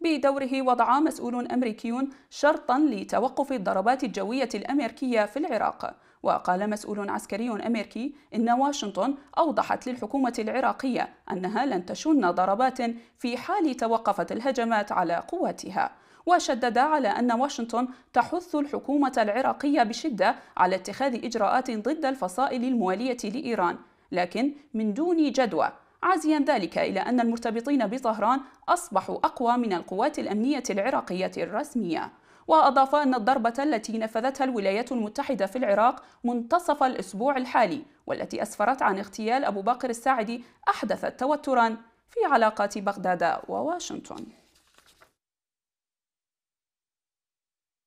بدوره وضع مسؤول أمريكي شرطا لتوقف الضربات الجوية الأمريكية في العراق وقال مسؤول عسكري أمريكي إن واشنطن أوضحت للحكومة العراقية أنها لن تشن ضربات في حال توقفت الهجمات على قواتها وشدد على أن واشنطن تحث الحكومة العراقية بشدة على اتخاذ إجراءات ضد الفصائل الموالية لإيران لكن من دون جدوى عازيا ذلك إلى أن المرتبطين بطهران أصبحوا أقوى من القوات الأمنية العراقية الرسمية وأضاف أن الضربة التي نفذتها الولايات المتحدة في العراق منتصف الأسبوع الحالي والتي أسفرت عن اغتيال أبو بكر الساعدي أحدثت توترا في علاقات بغداد وواشنطن